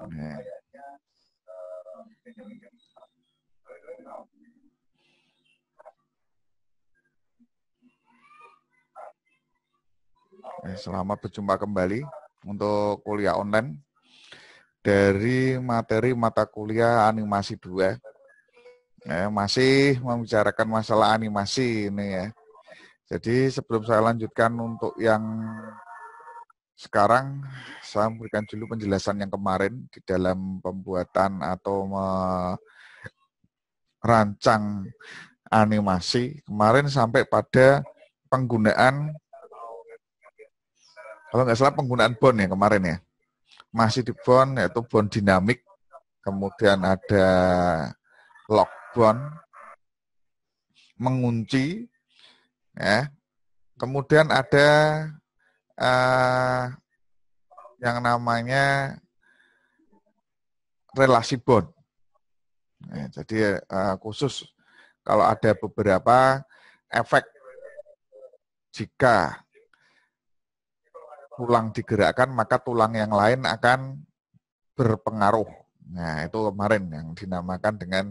Okay. Eh, eh, selamat berjumpa kembali untuk kuliah online dari materi mata kuliah animasi 2. Eh, masih membicarakan masalah animasi ini ya. Jadi sebelum saya lanjutkan untuk yang sekarang saya memberikan dulu penjelasan yang kemarin di dalam pembuatan atau merancang animasi. Kemarin sampai pada penggunaan kalau nggak salah penggunaan bond ya kemarin ya. Masih di bond yaitu bond dinamik. Kemudian ada lock bond mengunci ya. Kemudian ada uh, yang namanya relasi bond. Nah, jadi uh, khusus kalau ada beberapa efek jika tulang digerakkan maka tulang yang lain akan berpengaruh. Nah itu kemarin yang dinamakan dengan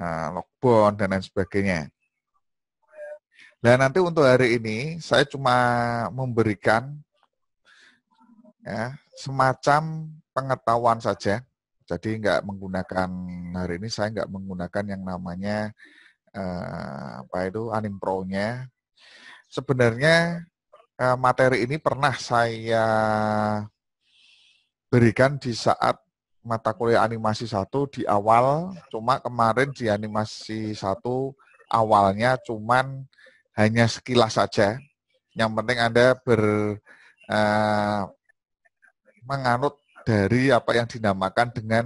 uh, eh, lockbone dan lain sebagainya. Nah nanti untuk hari ini saya cuma memberikan ya, semacam pengetahuan saja. Jadi nggak menggunakan hari ini saya nggak menggunakan yang namanya eh, apa itu pro nya Sebenarnya eh, materi ini pernah saya berikan di saat mata kuliah animasi satu di awal, cuma kemarin di animasi satu awalnya cuman hanya sekilas saja. Yang penting Anda ber uh, menganut dari apa yang dinamakan dengan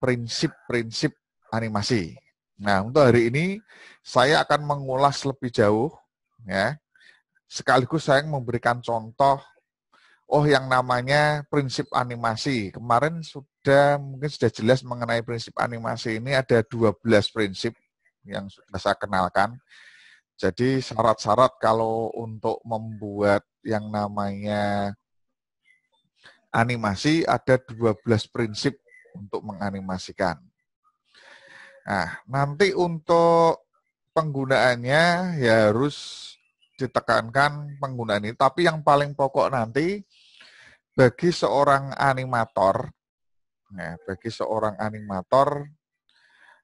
prinsip-prinsip animasi. Nah, untuk hari ini saya akan mengulas lebih jauh ya. Sekaligus saya memberikan contoh oh yang namanya prinsip animasi. Kemarin sudah mungkin sudah jelas mengenai prinsip animasi ini ada 12 prinsip yang sudah saya kenalkan. Jadi syarat-syarat kalau untuk membuat yang namanya animasi ada 12 prinsip untuk menganimasikan. Nah, nanti untuk penggunaannya ya harus ditekankan penggunaan ini. Tapi yang paling pokok nanti bagi seorang animator, nah, bagi seorang animator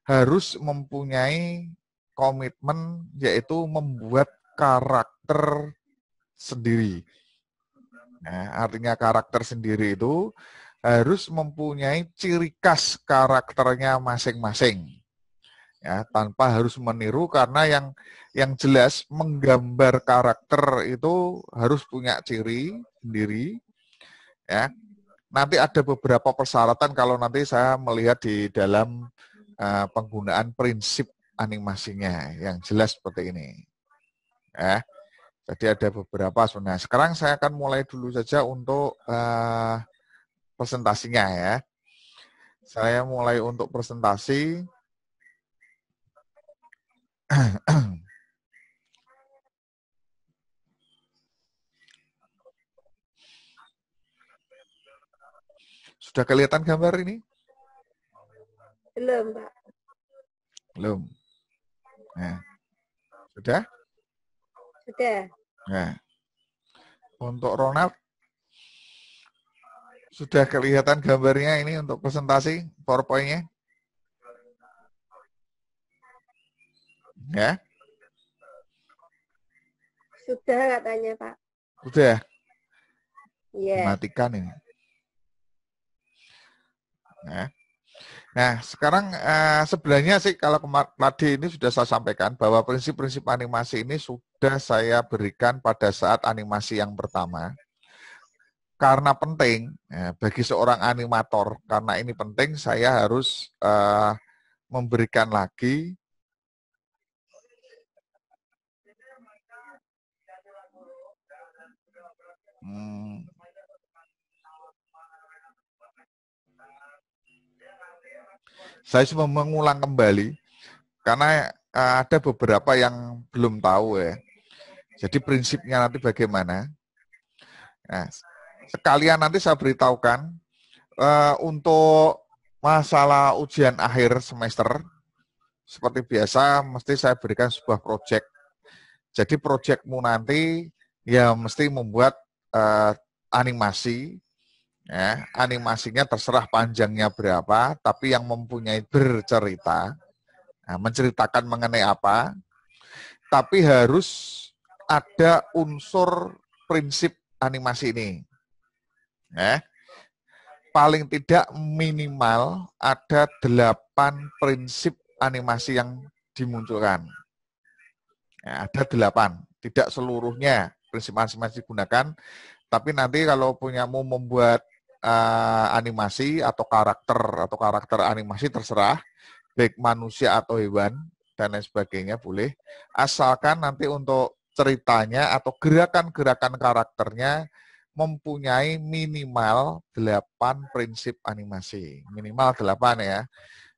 harus mempunyai komitmen yaitu membuat karakter sendiri. Nah, artinya karakter sendiri itu harus mempunyai ciri khas karakternya masing-masing. Ya, tanpa harus meniru karena yang yang jelas menggambar karakter itu harus punya ciri sendiri. Ya. Nanti ada beberapa persyaratan kalau nanti saya melihat di dalam uh, penggunaan prinsip animasinya yang jelas seperti ini. Ya. Jadi ada beberapa sebenarnya. Sekarang saya akan mulai dulu saja untuk uh, presentasinya ya. Saya mulai untuk presentasi. Sudah kelihatan gambar ini? Belum, Pak. Belum. Nah. Sudah? Sudah. Nah. Untuk Ronald, sudah kelihatan gambarnya ini untuk presentasi PowerPoint-nya? Ya? Sudah katanya, Pak. Sudah? Iya. Yeah. Matikan ini. Nah. Nah, sekarang eh, sebenarnya sih kalau tadi ini sudah saya sampaikan bahwa prinsip-prinsip animasi ini sudah saya berikan pada saat animasi yang pertama. Karena penting eh, bagi seorang animator, karena ini penting saya harus eh, memberikan lagi hmm, Saya cuma mengulang kembali karena eh, ada beberapa yang belum tahu ya. Jadi prinsipnya nanti bagaimana? Nah, sekalian nanti saya beritahukan uh, untuk masalah ujian akhir semester seperti biasa mesti saya berikan sebuah proyek. Jadi proyekmu nanti ya mesti membuat uh, animasi ya, animasinya terserah panjangnya berapa, tapi yang mempunyai bercerita, nah, menceritakan mengenai apa, tapi harus ada unsur prinsip animasi ini. Ya. Paling tidak minimal ada delapan prinsip animasi yang dimunculkan. Ya, ada delapan, tidak seluruhnya prinsip animasi digunakan, tapi nanti kalau punyamu membuat uh, animasi atau karakter atau karakter animasi terserah baik manusia atau hewan dan lain sebagainya boleh asalkan nanti untuk ceritanya atau gerakan-gerakan karakternya mempunyai minimal 8 prinsip animasi. Minimal 8 ya.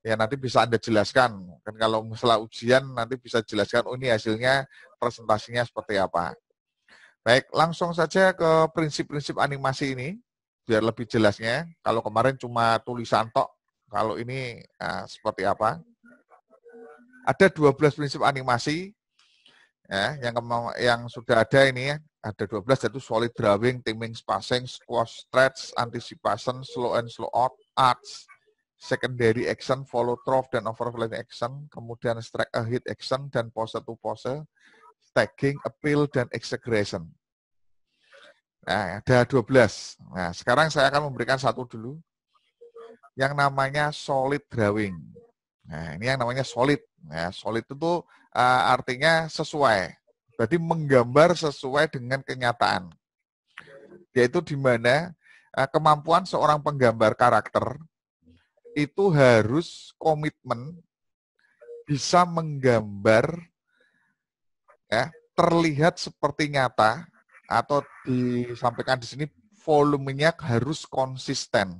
Ya nanti bisa Anda jelaskan. Kan kalau misalnya ujian nanti bisa jelaskan oh ini hasilnya presentasinya seperti apa. Baik, langsung saja ke prinsip-prinsip animasi ini biar lebih jelasnya. Kalau kemarin cuma tulisan tok, kalau ini uh, seperti apa? Ada 12 prinsip animasi ya, yang yang sudah ada ini ya. Ada 12 yaitu solid drawing, timing spacing, squash, stretch, anticipation, slow and slow out, arts, secondary action, follow trough dan overlapping action, kemudian strike a hit action dan pose to pose, tagging, appeal dan exaggeration. Nah, ada 12. Nah, sekarang saya akan memberikan satu dulu yang namanya solid drawing. Nah, ini yang namanya solid. Nah, solid itu tuh, uh, artinya sesuai. Berarti menggambar sesuai dengan kenyataan. Yaitu di mana uh, kemampuan seorang penggambar karakter itu harus komitmen bisa menggambar ya, terlihat seperti nyata atau disampaikan di sini volumenya harus konsisten.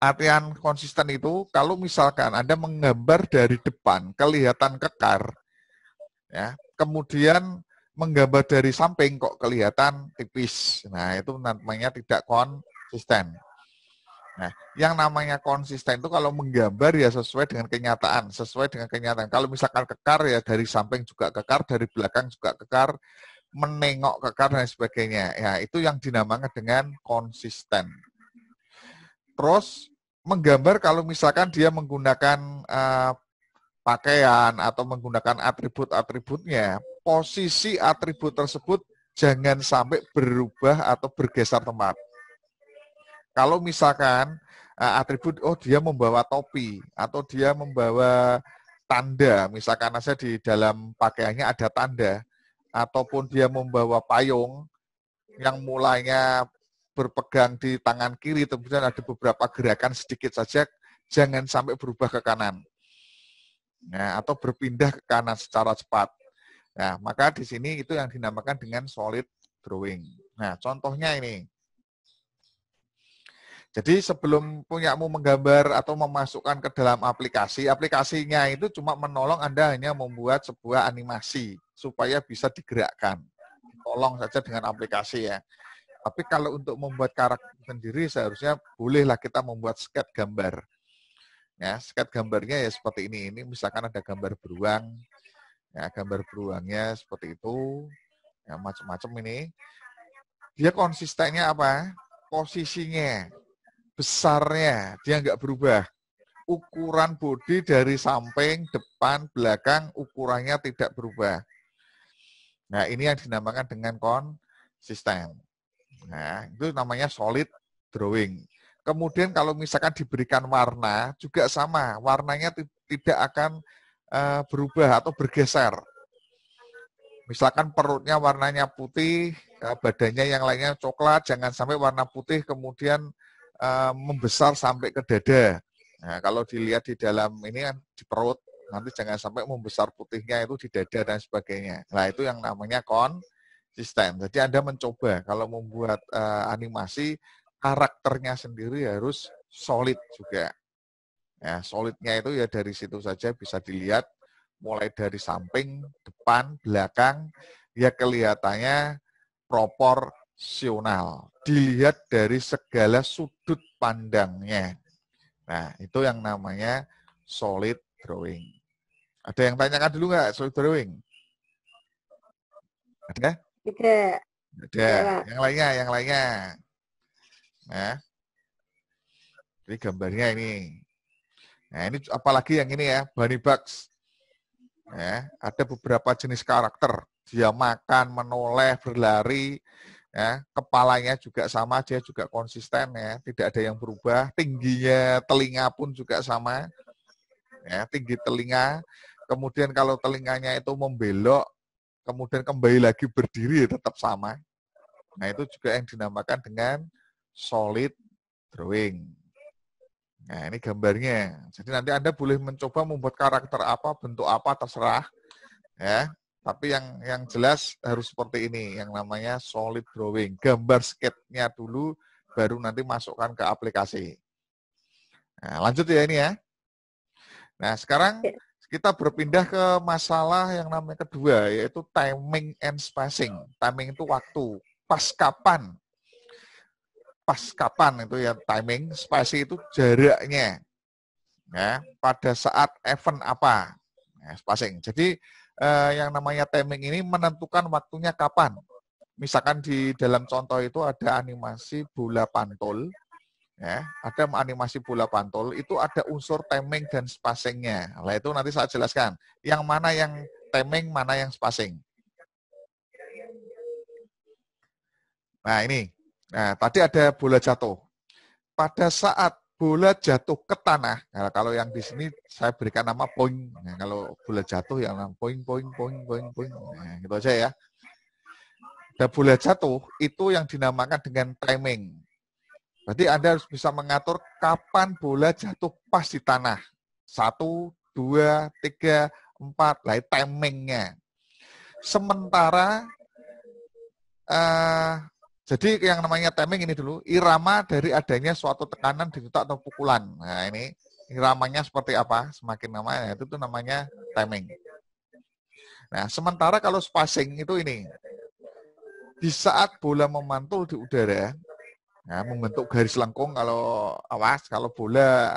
Artian konsisten itu kalau misalkan Anda menggambar dari depan kelihatan kekar ya, kemudian menggambar dari samping kok kelihatan tipis. Nah, itu namanya tidak konsisten. Nah, yang namanya konsisten itu kalau menggambar ya sesuai dengan kenyataan, sesuai dengan kenyataan. Kalau misalkan kekar ya dari samping juga kekar, dari belakang juga kekar, menengok ke kanan dan sebagainya. Ya, itu yang dinamakan dengan konsisten. Terus menggambar kalau misalkan dia menggunakan uh, pakaian atau menggunakan atribut-atributnya, posisi atribut tersebut jangan sampai berubah atau bergeser tempat. Kalau misalkan uh, atribut oh dia membawa topi atau dia membawa tanda, misalkan saya di dalam pakaiannya ada tanda, ataupun dia membawa payung yang mulanya berpegang di tangan kiri, kemudian ada beberapa gerakan sedikit saja, jangan sampai berubah ke kanan. Nah, atau berpindah ke kanan secara cepat. Nah, maka di sini itu yang dinamakan dengan solid drawing. Nah, contohnya ini. Jadi sebelum punyamu menggambar atau memasukkan ke dalam aplikasi, aplikasinya itu cuma menolong Anda hanya membuat sebuah animasi supaya bisa digerakkan. Tolong saja dengan aplikasi ya. Tapi kalau untuk membuat karakter sendiri seharusnya bolehlah kita membuat sket gambar. Ya, sket gambarnya ya seperti ini. Ini misalkan ada gambar beruang. Ya, gambar beruangnya seperti itu. Ya, macam-macam ini. Dia konsistennya apa? Posisinya besarnya dia nggak berubah. Ukuran bodi dari samping, depan, belakang ukurannya tidak berubah. Nah ini yang dinamakan dengan konsisten. Nah itu namanya solid drawing. Kemudian kalau misalkan diberikan warna juga sama, warnanya tidak akan eh, berubah atau bergeser. Misalkan perutnya warnanya putih, eh, badannya yang lainnya coklat, jangan sampai warna putih kemudian uh, membesar sampai ke dada. Nah, kalau dilihat di dalam ini kan di perut, nanti jangan sampai membesar putihnya itu di dada dan sebagainya. Nah, itu yang namanya konsisten. Jadi Anda mencoba kalau membuat uh, animasi karakternya sendiri harus solid juga. Ya, solidnya itu ya dari situ saja bisa dilihat mulai dari samping, depan, belakang, ya kelihatannya propor rasional, dilihat dari segala sudut pandangnya. Nah, itu yang namanya solid drawing. Ada yang tanyakan dulu nggak solid drawing? Ada? Tidak. Ada. Yang lainnya, yang lainnya. Nah, ini gambarnya ini. Nah, ini apalagi yang ini ya, bunny bugs. nah ada beberapa jenis karakter. Dia makan, menoleh, berlari, ya kepalanya juga sama dia juga konsisten ya tidak ada yang berubah tingginya telinga pun juga sama ya tinggi telinga kemudian kalau telinganya itu membelok kemudian kembali lagi berdiri tetap sama nah itu juga yang dinamakan dengan solid drawing nah ini gambarnya jadi nanti anda boleh mencoba membuat karakter apa bentuk apa terserah ya tapi yang yang jelas harus seperti ini, yang namanya solid drawing. Gambar sketnya dulu, baru nanti masukkan ke aplikasi. Nah, lanjut ya ini ya. Nah, sekarang ya. kita berpindah ke masalah yang namanya kedua, yaitu timing and spacing. Timing itu waktu. Pas kapan? Pas kapan itu ya timing, spacing itu jaraknya. Ya, pada saat event apa? Ya, spacing. Jadi eh, yang namanya timing ini menentukan waktunya kapan. Misalkan di dalam contoh itu ada animasi bola pantul ya, ada animasi bola pantul itu ada unsur timing dan spacingnya. Lah itu nanti saya jelaskan. Yang mana yang timing, mana yang spacing. Nah ini, nah tadi ada bola jatuh. Pada saat bola jatuh ke tanah. Nah, kalau yang di sini saya berikan nama poin. Nah, kalau bola jatuh yang nama poin, poin, poin, poin, poin. Nah, gitu aja ya. Dan bola jatuh itu yang dinamakan dengan timing. Berarti Anda harus bisa mengatur kapan bola jatuh pas di tanah. Satu, dua, tiga, empat. Lah timingnya. Sementara eh, jadi yang namanya timing ini dulu, irama dari adanya suatu tekanan di otak atau pukulan. Nah ini iramanya seperti apa, semakin namanya itu tuh namanya timing. Nah sementara kalau spacing itu ini, di saat bola memantul di udara, ya, membentuk garis lengkung kalau awas, kalau bola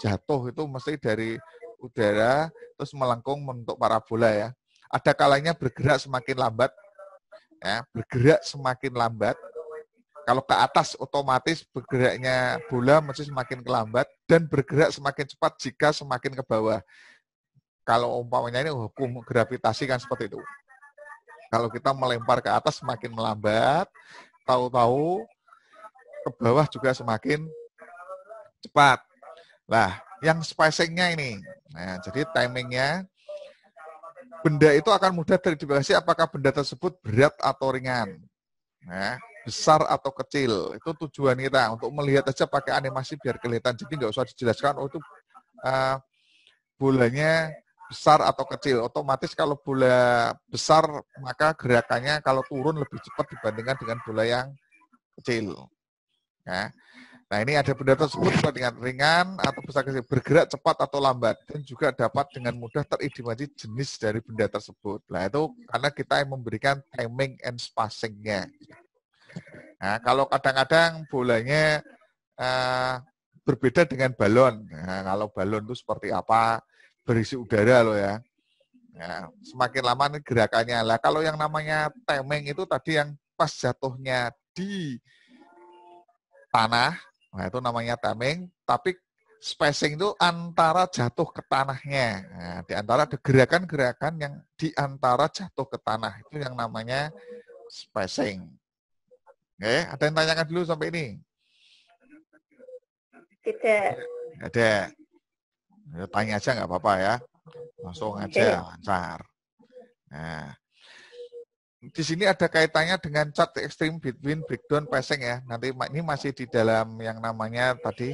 jatuh itu mesti dari udara terus melengkung membentuk parabola ya. Ada kalanya bergerak semakin lambat, ya, bergerak semakin lambat. Kalau ke atas otomatis bergeraknya bola mesti semakin kelambat dan bergerak semakin cepat jika semakin ke bawah. Kalau umpamanya ini hukum gravitasi kan seperti itu. Kalau kita melempar ke atas semakin melambat, tahu-tahu ke bawah juga semakin cepat. Lah, yang spacing-nya ini. Nah, jadi timing-nya benda itu akan mudah teridentifikasi apakah benda tersebut berat atau ringan. Nah, besar atau kecil. Itu tujuan kita untuk melihat aja pakai animasi biar kelihatan. Jadi nggak usah dijelaskan oh itu uh, bolanya besar atau kecil. Otomatis kalau bola besar maka gerakannya kalau turun lebih cepat dibandingkan dengan bola yang kecil. Nah, Nah ini ada benda tersebut dapat dengan ringan atau bisa kecil, bergerak cepat atau lambat dan juga dapat dengan mudah teridentifikasi jenis dari benda tersebut. Nah itu karena kita yang memberikan timing and spacingnya. Nah kalau kadang-kadang bolanya uh, berbeda dengan balon. Nah, kalau balon itu seperti apa berisi udara loh ya. Nah, semakin lama ini gerakannya lah. Kalau yang namanya timing itu tadi yang pas jatuhnya di tanah Nah, itu namanya timing, tapi spacing itu antara jatuh ke tanahnya. Nah, di antara ada gerakan-gerakan yang di antara jatuh ke tanah. Itu yang namanya spacing. Oke, ada yang tanyakan dulu sampai ini? Tidak. Ada. Ya, tanya aja nggak apa-apa ya. Langsung aja, lancar. Nah, di sini ada kaitannya dengan chart extreme between breakdown pricing ya. Nanti ini masih di dalam yang namanya tadi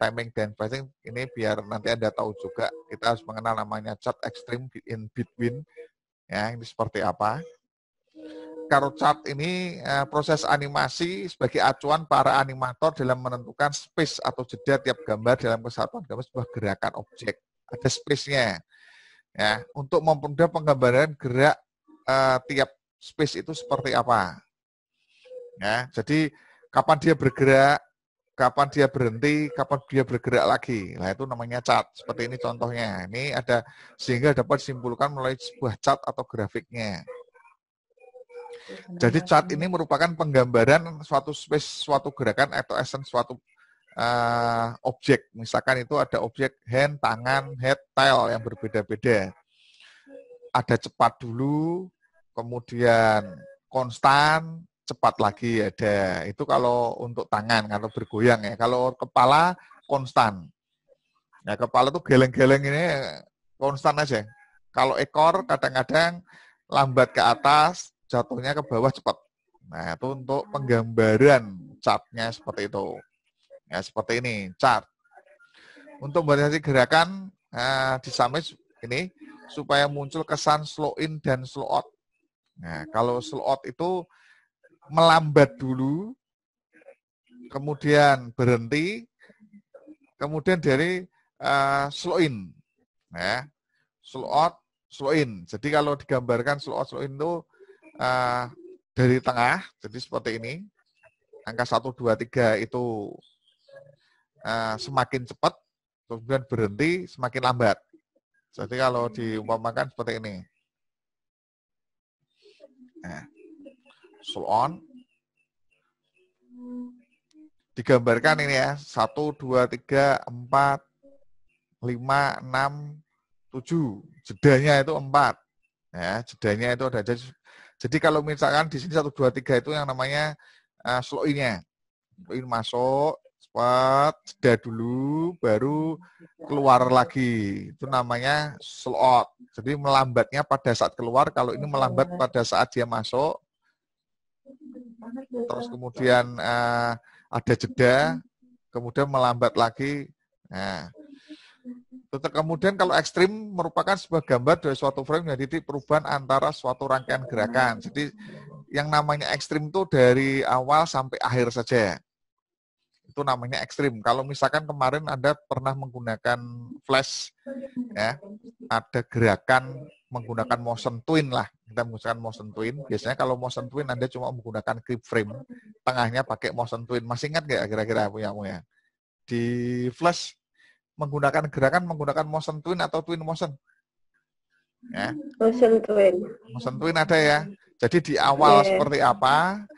timing dan pricing. Ini biar nanti Anda tahu juga kita harus mengenal namanya chart extreme in between. Ya, ini seperti apa. kalau chart ini eh, proses animasi sebagai acuan para animator dalam menentukan space atau jeda tiap gambar dalam kesatuan gambar sebuah gerakan objek. Ada space-nya. Ya, untuk mempermudah penggambaran gerak uh, tiap space itu seperti apa. Ya, jadi kapan dia bergerak, kapan dia berhenti, kapan dia bergerak lagi. Nah, itu namanya chart. Seperti ini contohnya. Ini ada sehingga dapat disimpulkan melalui sebuah chart atau grafiknya. Jadi chart ini merupakan penggambaran suatu space, suatu gerakan atau essence suatu uh, objek. Misalkan itu ada objek hand, tangan, head, tail yang berbeda-beda. Ada cepat dulu, kemudian konstan, cepat lagi ada. Itu kalau untuk tangan, kalau bergoyang ya. Kalau kepala konstan. Ya kepala tuh geleng-geleng ini konstan aja. Kalau ekor kadang-kadang lambat ke atas, jatuhnya ke bawah cepat. Nah itu untuk penggambaran catnya seperti itu. Ya seperti ini, cat. Untuk variasi gerakan eh, di ini supaya muncul kesan slow in dan slow out Nah, kalau slow out itu melambat dulu, kemudian berhenti, kemudian dari uh, slow in. Ya. Slow out, slow in. Jadi kalau digambarkan slow out, slow in itu uh, dari tengah, jadi seperti ini. Angka 1, 2, 3 itu uh, semakin cepat, kemudian berhenti semakin lambat. Jadi kalau diumpamakan seperti ini. Nah, so on. Digambarkan ini ya, 1, 2, 3, 4, 5, 6, 7. Jedanya itu empat Ya, jedanya itu ada. Jadi, jadi kalau misalkan di sini satu dua tiga itu yang namanya uh, eh, slow in-nya. Slow in masuk, cepat jeda dulu baru iya. keluar lagi itu namanya slot jadi melambatnya pada saat keluar kalau ini melambat iya. pada saat dia masuk terus kemudian uh, ada jeda kemudian melambat lagi nah kemudian kalau ekstrim merupakan sebuah gambar dari suatu frame yang titik perubahan antara suatu rangkaian gerakan jadi yang namanya ekstrim itu dari awal sampai akhir saja itu namanya ekstrim. Kalau misalkan kemarin Anda pernah menggunakan flash, ya, ada gerakan menggunakan motion twin lah. Kita menggunakan motion twin. Biasanya kalau motion twin Anda cuma menggunakan clip frame, tengahnya pakai motion twin. Masih ingat nggak kira-kira punya ya? Di flash menggunakan gerakan menggunakan motion twin atau twin motion? Ya. Motion twin. Motion twin ada ya. Jadi di awal yeah. seperti apa,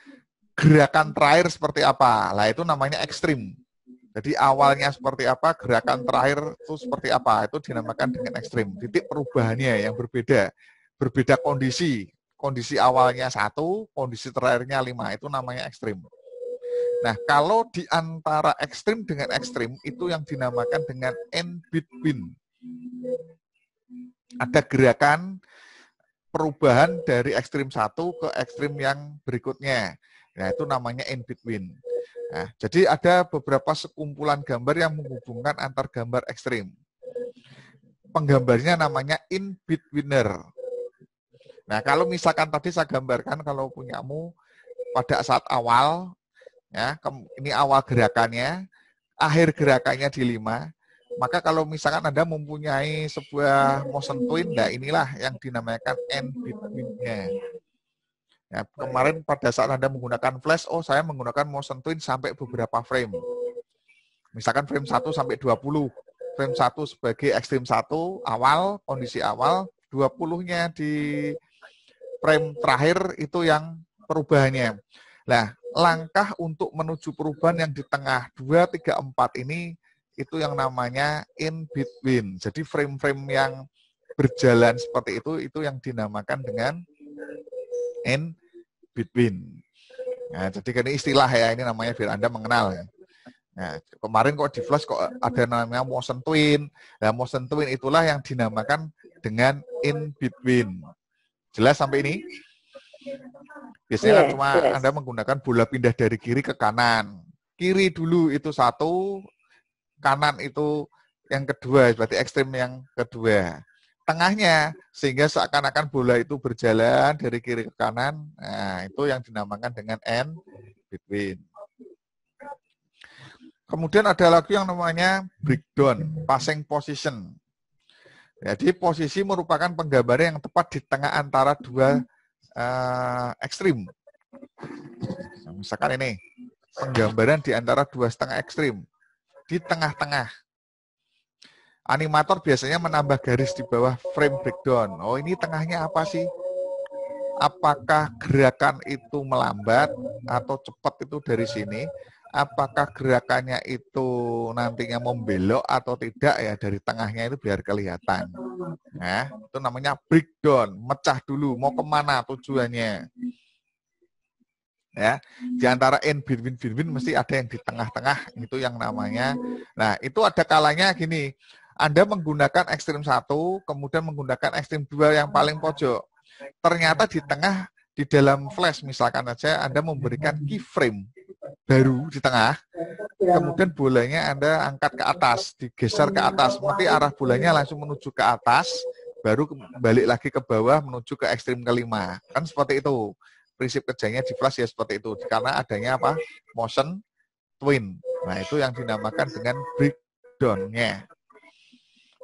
gerakan terakhir seperti apa. Lah itu namanya ekstrim. Jadi awalnya seperti apa, gerakan terakhir itu seperti apa. Itu dinamakan dengan ekstrim. Titik perubahannya yang berbeda. Berbeda kondisi. Kondisi awalnya satu, kondisi terakhirnya lima. Itu namanya ekstrim. Nah, kalau di antara ekstrim dengan ekstrim, itu yang dinamakan dengan in between. Ada gerakan perubahan dari ekstrim satu ke ekstrim yang berikutnya Nah, itu namanya in between. Nah, jadi ada beberapa sekumpulan gambar yang menghubungkan antar gambar ekstrim. Penggambarnya namanya in betweener. Nah, kalau misalkan tadi saya gambarkan kalau punyamu pada saat awal, ya ini awal gerakannya, akhir gerakannya di lima, maka kalau misalkan Anda mempunyai sebuah motion twin, nah inilah yang dinamakan in between-nya. Ya, kemarin pada saat Anda menggunakan flash, oh saya menggunakan motion twin sampai beberapa frame. Misalkan frame 1 sampai 20. Frame 1 sebagai ekstrim 1 awal, kondisi awal, 20-nya di frame terakhir itu yang perubahannya. Nah, langkah untuk menuju perubahan yang di tengah 2, 3, 4 ini itu yang namanya in between. Jadi frame-frame yang berjalan seperti itu itu yang dinamakan dengan in between. Nah, jadi kan ini istilah ya, ini namanya biar Anda mengenal ya. Nah, kemarin kok di flash kok ada namanya motion twin. Nah, motion twin itulah yang dinamakan dengan in between. Jelas sampai ini? Biasanya kan iya, cuma yes. Anda menggunakan bola pindah dari kiri ke kanan. Kiri dulu itu satu, kanan itu yang kedua, berarti ekstrim yang kedua tengahnya sehingga seakan-akan bola itu berjalan dari kiri ke kanan. Nah, itu yang dinamakan dengan N between. Kemudian ada lagi yang namanya breakdown, passing position. Jadi posisi merupakan penggambaran yang tepat di tengah antara dua uh, ekstrim. misalkan ini penggambaran di antara dua setengah ekstrim di tengah-tengah animator biasanya menambah garis di bawah frame breakdown. Oh, ini tengahnya apa sih? Apakah gerakan itu melambat atau cepat itu dari sini? Apakah gerakannya itu nantinya membelok atau tidak ya dari tengahnya itu biar kelihatan. Nah, itu namanya breakdown, mecah dulu mau kemana tujuannya. Ya, di antara in between between mesti ada yang di tengah-tengah itu yang namanya. Nah, itu ada kalanya gini, anda menggunakan ekstrim satu, kemudian menggunakan ekstrim dua yang paling pojok. Ternyata di tengah, di dalam flash misalkan saja, Anda memberikan keyframe baru di tengah, kemudian bolanya Anda angkat ke atas, digeser ke atas, nanti arah bolanya langsung menuju ke atas, baru balik lagi ke bawah menuju ke ekstrim kelima. Kan seperti itu. Prinsip kerjanya di flash ya seperti itu. Karena adanya apa? Motion twin. Nah, itu yang dinamakan dengan breakdown-nya.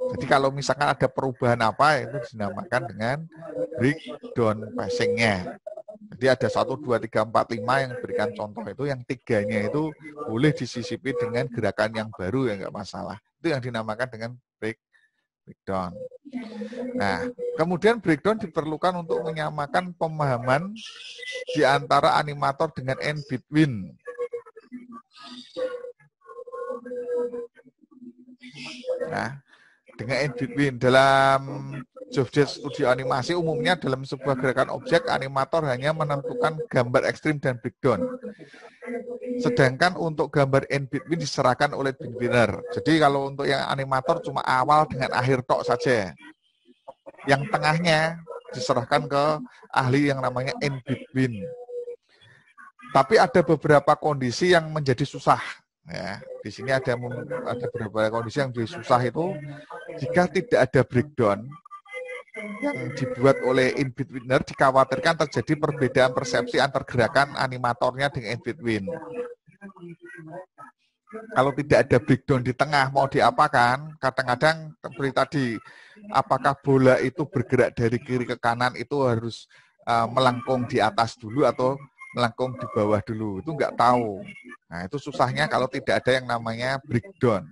Jadi kalau misalkan ada perubahan apa itu dinamakan dengan breakdown passing-nya. Jadi ada 1, 2, 3, 4, 5 yang berikan contoh itu, yang tiganya itu boleh disisipi dengan gerakan yang baru ya enggak masalah. Itu yang dinamakan dengan break breakdown. Nah, kemudian breakdown diperlukan untuk menyamakan pemahaman di antara animator dengan in between. Nah, dengan in-between dalam Jobjet studio animasi umumnya dalam sebuah gerakan objek animator hanya menentukan gambar ekstrim dan breakdown. Sedangkan untuk gambar in between diserahkan oleh Winner. Jadi kalau untuk yang animator cuma awal dengan akhir tok saja. Yang tengahnya diserahkan ke ahli yang namanya in between. Tapi ada beberapa kondisi yang menjadi susah Ya, di sini ada ada beberapa kondisi yang susah itu jika tidak ada breakdown yang dibuat oleh in betweener dikhawatirkan terjadi perbedaan persepsi antar gerakan animatornya dengan in win. Kalau tidak ada breakdown di tengah mau diapakan, kadang-kadang seperti tadi apakah bola itu bergerak dari kiri ke kanan itu harus uh, melengkung di atas dulu atau melengkung di bawah dulu itu nggak tahu Nah, itu susahnya kalau tidak ada yang namanya breakdown.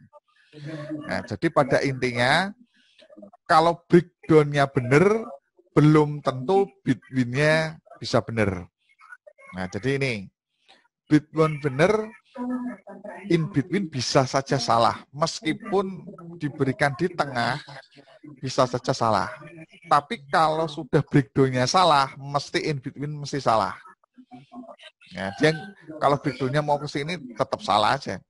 Nah, jadi pada intinya, kalau breakdown-nya benar, belum tentu bitwin-nya bisa benar. Nah, jadi ini, bitwin benar, in between bisa saja salah. Meskipun diberikan di tengah, bisa saja salah. Tapi kalau sudah breakdown-nya salah, mesti in between mesti salah. Ya, dia kalau bidulnya mau ke sini tetap salah aja.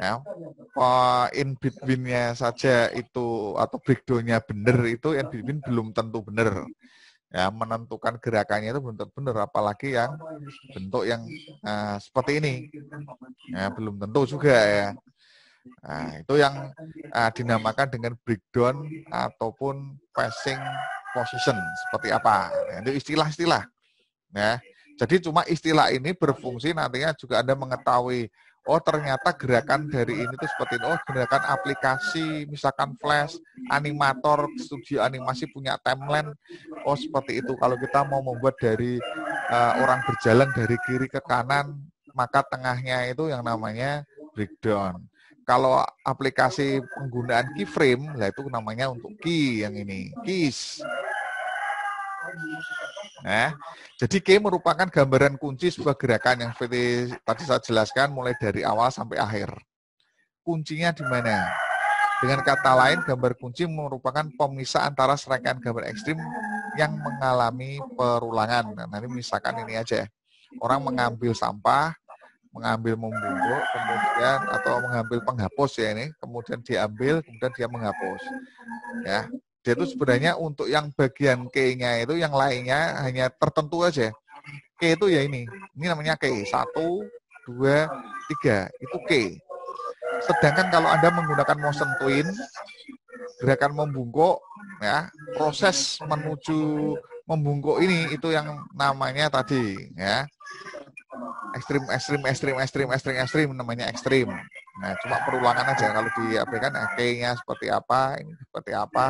Ya, eh, in between-nya saja itu atau breakdownnya benar itu in between belum tentu benar. Ya, menentukan gerakannya itu belum tentu benar, apalagi yang bentuk yang uh, seperti ini. Ya, belum tentu juga ya. Nah, itu yang uh, dinamakan dengan breakdown ataupun passing position seperti apa. Nah, itu istilah-istilah. Ya. Jadi cuma istilah ini berfungsi nantinya juga Anda mengetahui, oh ternyata gerakan dari ini tuh seperti ini, oh gerakan aplikasi, misalkan flash, animator, studio animasi punya timeline, oh seperti itu. Kalau kita mau membuat dari uh, orang berjalan dari kiri ke kanan, maka tengahnya itu yang namanya breakdown. Kalau aplikasi penggunaan keyframe, lah itu namanya untuk key yang ini, keys. Nah, jadi K merupakan gambaran kunci sebuah gerakan yang seperti tadi saya jelaskan mulai dari awal sampai akhir. Kuncinya di mana? Dengan kata lain, gambar kunci merupakan pemisah antara serangkaian gambar ekstrim yang mengalami perulangan. Nah, nanti misalkan ini aja. Ya. Orang mengambil sampah, mengambil membungkuk, kemudian atau mengambil penghapus ya ini, kemudian diambil, kemudian dia menghapus. Ya, dia itu iya. sebenarnya untuk yang bagian K-nya itu yang lainnya hanya tertentu aja. K itu ya ini. Ini namanya K. Satu, dua, tiga. Itu K. Sedangkan kalau Anda menggunakan motion twin, gerakan membungkuk, ya proses menuju membungkuk ini itu yang namanya tadi, ya ekstrim ekstrim ekstrim ekstrim ekstrim ekstrim namanya ekstrim nah cuma perulangan aja kalau di AB kan nah, nya seperti apa ini seperti apa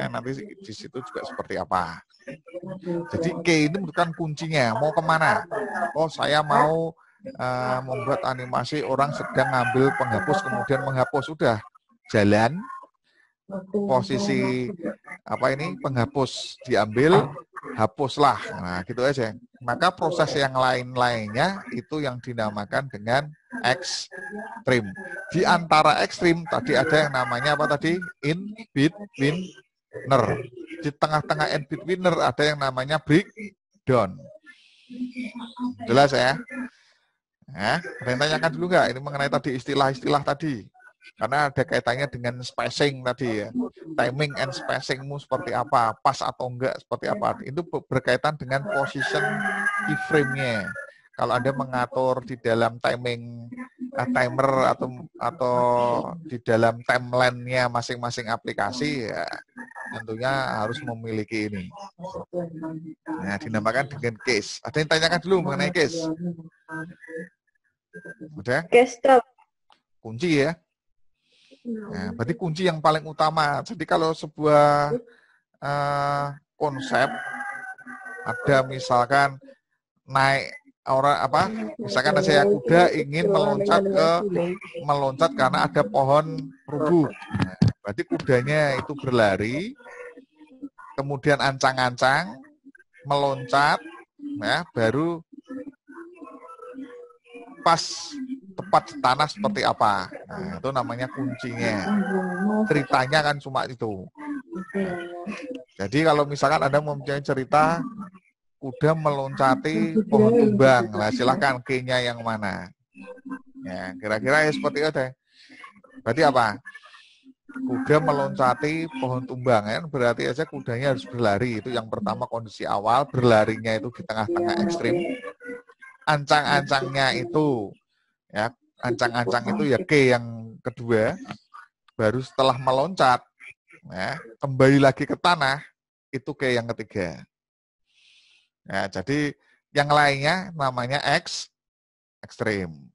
kan nanti di situ juga seperti apa jadi K ini bukan kuncinya mau kemana oh saya mau uh, membuat animasi orang sedang ngambil penghapus kemudian menghapus sudah jalan posisi apa ini penghapus diambil hapuslah. Nah, gitu aja. Maka proses yang lain-lainnya itu yang dinamakan dengan ekstrim. Di antara ekstrim tadi ada yang namanya apa tadi? In betweener. Di tengah-tengah in betweener ada yang namanya break down. Jelas ya? Ya, ada yang tanyakan dulu nggak ini mengenai tadi istilah-istilah tadi? Karena ada kaitannya dengan spacing tadi ya. Timing and spacingmu seperti apa, pas atau enggak seperti apa. Itu berkaitan dengan position keyframe-nya. Kalau Anda mengatur di dalam timing uh, timer atau atau di dalam timeline-nya masing-masing aplikasi ya tentunya harus memiliki ini. Nah, dinamakan dengan case. Ada yang tanyakan dulu mengenai case? Udah? Kunci ya. Nah, nah berarti kunci yang paling utama. Jadi kalau sebuah uh, konsep ada misalkan naik orang apa iya, iya, misalkan iya. saya kuda ingin meloncat ke meloncat karena ada pohon rubuh. Nah, berarti kudanya itu berlari kemudian ancang-ancang meloncat ya baru pas tempat tanah seperti apa. Nah, itu namanya kuncinya. Ceritanya kan cuma itu. Jadi kalau misalkan Anda mempunyai cerita kuda meloncati pohon tumbang, lah silahkan g nya yang mana. Ya, kira-kira ya seperti itu deh. Berarti apa? Kuda meloncati pohon tumbang kan berarti aja kudanya harus berlari. Itu yang pertama kondisi awal berlarinya itu di tengah-tengah ekstrim ancang-ancangnya itu ya ancang-ancang itu ya K yang kedua baru setelah meloncat ya, kembali lagi ke tanah itu K yang ketiga ya, jadi yang lainnya namanya X ekstrim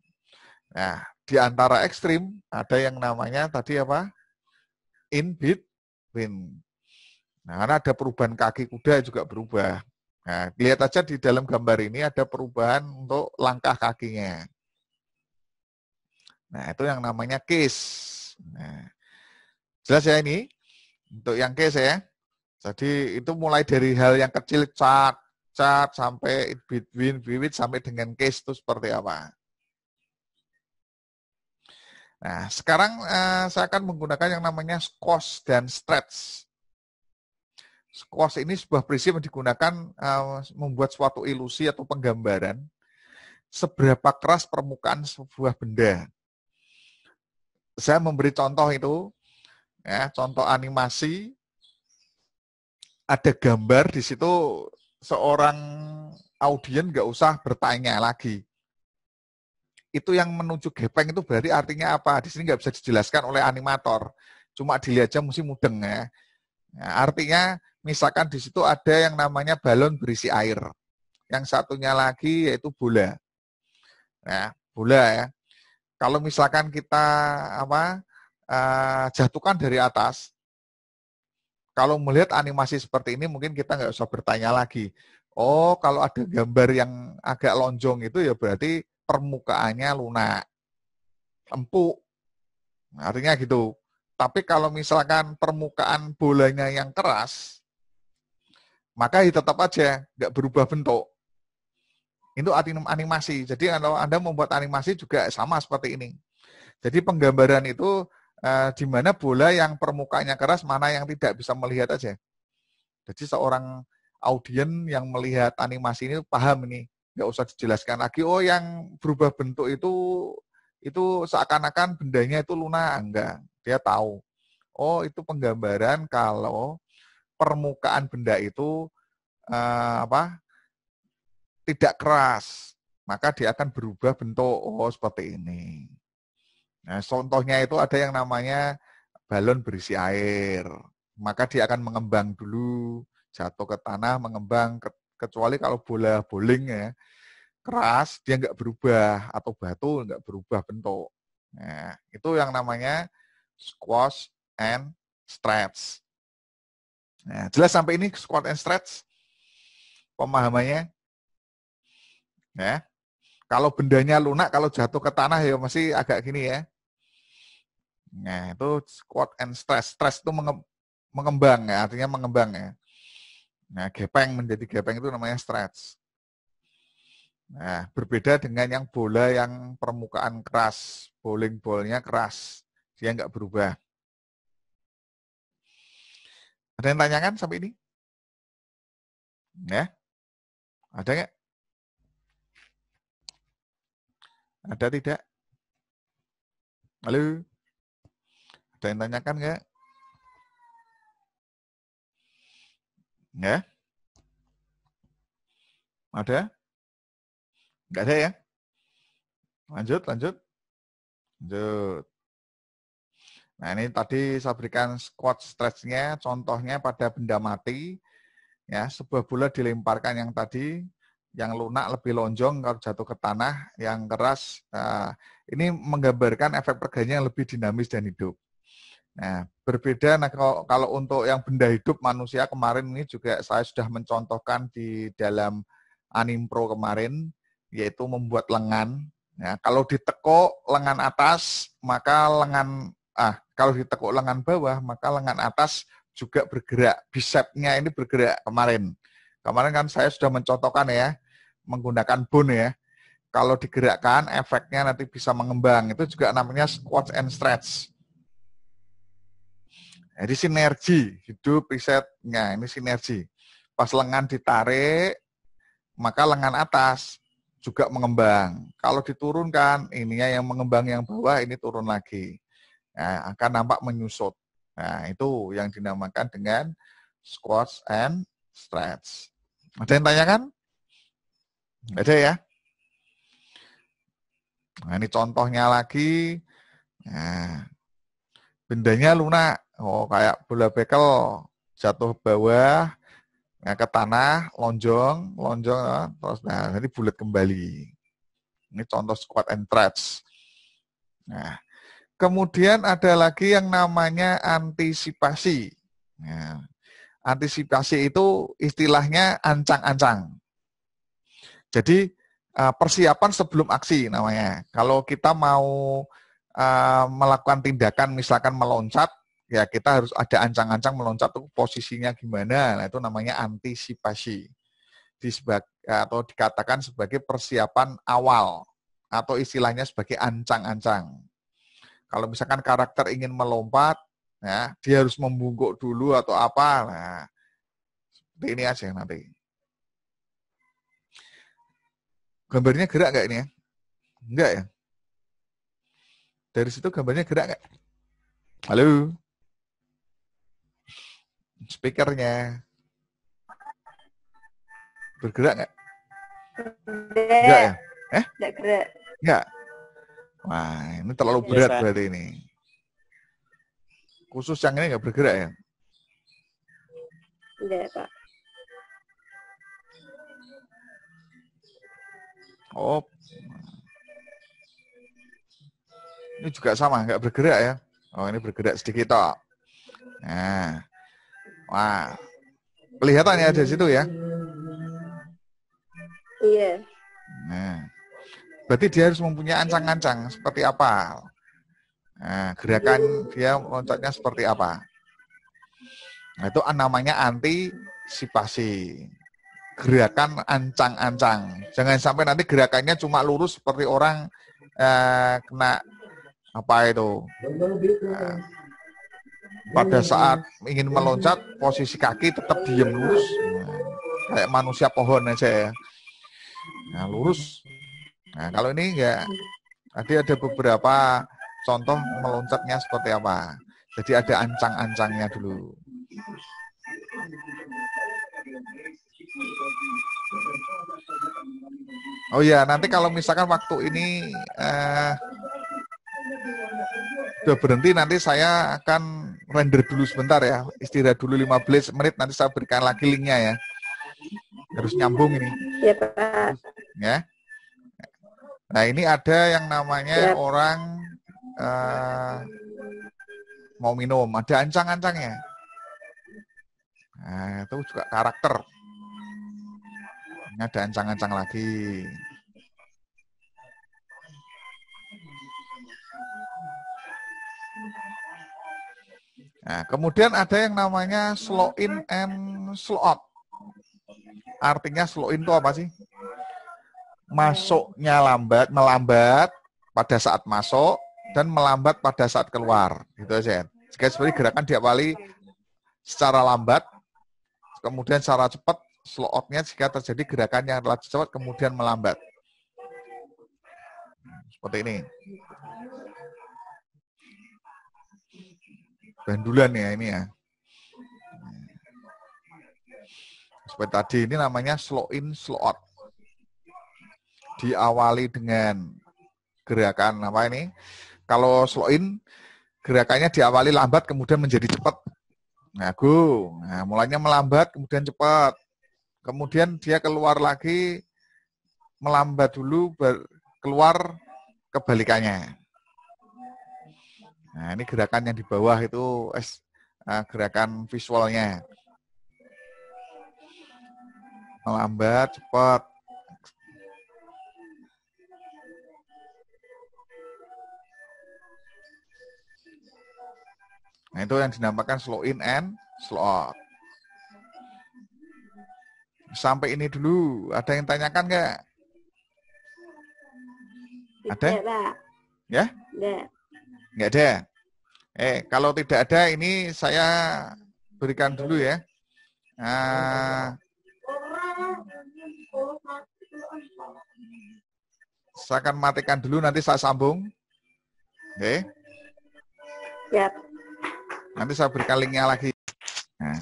nah di antara ekstrim ada yang namanya tadi apa in win nah karena ada perubahan kaki kuda juga berubah Nah, lihat aja di dalam gambar ini ada perubahan untuk langkah kakinya. Nah, itu yang namanya case. Nah, jelas ya ini? Untuk yang case ya. Jadi itu mulai dari hal yang kecil cat cat sampai between, vivid sampai dengan case itu seperti apa. Nah, sekarang eh, saya akan menggunakan yang namanya squash dan stretch. Squash ini sebuah prinsip yang digunakan eh, membuat suatu ilusi atau penggambaran seberapa keras permukaan sebuah benda saya memberi contoh itu, ya, contoh animasi. Ada gambar di situ seorang audien nggak usah bertanya lagi. Itu yang menuju gepeng itu berarti artinya apa? Di sini nggak bisa dijelaskan oleh animator. Cuma dilihat aja mesti mudeng ya. Nah, artinya misalkan di situ ada yang namanya balon berisi air. Yang satunya lagi yaitu bola. Nah, bola ya. Kalau misalkan kita apa uh, jatuhkan dari atas, kalau melihat animasi seperti ini mungkin kita nggak usah bertanya lagi. Oh, kalau ada gambar yang agak lonjong itu ya berarti permukaannya lunak, empuk. Artinya gitu. Tapi kalau misalkan permukaan bolanya yang keras, maka ya tetap aja nggak berubah bentuk. Itu animasi. Jadi kalau Anda membuat animasi juga sama seperti ini. Jadi penggambaran itu eh, di mana bola yang permukaannya keras, mana yang tidak bisa melihat aja. Jadi seorang audien yang melihat animasi ini paham ini. Nggak usah dijelaskan lagi, oh yang berubah bentuk itu itu seakan-akan bendanya itu lunak. Enggak, dia tahu. Oh itu penggambaran kalau permukaan benda itu eh, apa tidak keras, maka dia akan berubah bentuk oh seperti ini. Nah, contohnya itu ada yang namanya balon berisi air. Maka dia akan mengembang dulu, jatuh ke tanah, mengembang. Kecuali kalau bola bowling ya, keras, dia nggak berubah. Atau batu nggak berubah bentuk. Nah, itu yang namanya squash and stretch. Nah, jelas sampai ini Squash and stretch pemahamannya? ya. Kalau bendanya lunak, kalau jatuh ke tanah ya masih agak gini ya. Nah, itu squat and stress. Stress itu mengembang ya, artinya mengembang ya. Nah, gepeng menjadi gepeng itu namanya stretch. Nah, berbeda dengan yang bola yang permukaan keras, bowling bolnya keras, dia nggak berubah. Ada yang tanyakan sampai ini? Ya? Ada nggak? Ada tidak? Halo? Ada yang tanyakan nggak? Ya? Nggak? Ada? Enggak ada ya? Lanjut, lanjut. Lanjut. Nah ini tadi saya berikan squat stretch-nya, contohnya pada benda mati. Ya, sebuah bola dilemparkan yang tadi yang lunak lebih lonjong kalau jatuh ke tanah yang keras uh, ini menggambarkan efek perganya yang lebih dinamis dan hidup. Nah, berbeda nah kalau, kalau untuk yang benda hidup manusia kemarin ini juga saya sudah mencontohkan di dalam Animpro kemarin yaitu membuat lengan. Nah, kalau ditekuk lengan atas maka lengan ah kalau ditekuk lengan bawah maka lengan atas juga bergerak, bisepnya ini bergerak kemarin. Kemarin kan saya sudah mencontohkan ya, menggunakan bone ya. Kalau digerakkan, efeknya nanti bisa mengembang. Itu juga namanya squat and stretch. Jadi sinergi, hidup, risetnya, ini sinergi. Pas lengan ditarik, maka lengan atas juga mengembang. Kalau diturunkan, ininya yang mengembang yang bawah, ini turun lagi. Nah, akan nampak menyusut. Nah, itu yang dinamakan dengan squats and stretch. Ada yang tanya kan ada ya? Nah, ini contohnya lagi. Nah, bendanya lunak. Oh, kayak bola bekel jatuh bawah, ke tanah, lonjong, lonjong, nah, terus nah, ini bulat kembali. Ini contoh squat and stretch. Nah, kemudian ada lagi yang namanya antisipasi. Nah, antisipasi itu istilahnya ancang-ancang. Jadi uh, persiapan sebelum aksi namanya. Kalau kita mau uh, melakukan tindakan misalkan meloncat, ya kita harus ada ancang-ancang meloncat tuh posisinya gimana. Nah, itu namanya antisipasi. Di atau dikatakan sebagai persiapan awal atau istilahnya sebagai ancang-ancang. Kalau misalkan karakter ingin melompat, ya, dia harus membungkuk dulu atau apa. Nah, seperti ini aja nanti. Gambarnya gerak nggak ini ya? Enggak ya? Dari situ gambarnya gerak nggak? Halo? Speakernya. Bergerak nggak? Enggak ya? Eh? Enggak gerak. Enggak? Wah, ini terlalu iya, berat berarti ini. Khusus yang ini nggak bergerak ya? Enggak, Pak. Oh. Ini juga sama, nggak bergerak ya. Oh, ini bergerak sedikit toh. Nah. Wah. Kelihatan ya dari situ ya. Iya. Nah. Berarti dia harus mempunyai ancang-ancang seperti apa? Nah, gerakan dia loncatnya seperti apa? Nah, itu namanya antisipasi gerakan ancang-ancang. Jangan sampai nanti gerakannya cuma lurus seperti orang eh, kena apa itu. Eh, pada saat ingin meloncat, posisi kaki tetap diam lurus. Kayak manusia pohon aja ya. Nah, lurus. Nah, kalau ini enggak. Ya, tadi ada beberapa contoh meloncatnya seperti apa. Jadi ada ancang-ancangnya dulu. Oh ya, nanti kalau misalkan waktu ini eh, sudah berhenti, nanti saya akan render dulu sebentar ya. Istirahat dulu 15 menit, nanti saya berikan lagi linknya ya. Harus nyambung ini. Iya Pak. Ya. Nah ini ada yang namanya ya. orang eh, mau minum, ada ancang-ancangnya. Nah, itu juga karakter. Hanya ada ancang-ancang lagi. Nah, kemudian ada yang namanya slow in and slow out. Artinya slow in itu apa sih? Masuknya lambat, melambat pada saat masuk dan melambat pada saat keluar. Gitu aja. Sekali seperti gerakan diawali secara lambat, kemudian secara cepat, slow jika terjadi gerakan yang relatif cepat kemudian melambat. Seperti ini. Bandulan ya ini ya. Seperti tadi ini namanya slow in, slow out. Diawali dengan gerakan apa ini? Kalau slow in, gerakannya diawali lambat kemudian menjadi cepat. Nah, go. Nah, mulanya melambat kemudian cepat. Kemudian dia keluar lagi, melambat dulu, keluar kebalikannya. Nah, ini gerakan yang di bawah itu es, eh, gerakan visualnya. Melambat, cepat. Nah, itu yang dinamakan slow in and slow out sampai ini dulu. Ada yang tanyakan nggak? Ada? Ya? Enggak Nggak ada. Eh, kalau tidak ada ini saya berikan dulu ya. Nah, saya akan matikan dulu nanti saya sambung. Oke. Okay. Ya. Nanti saya berikan linknya lagi. Nah.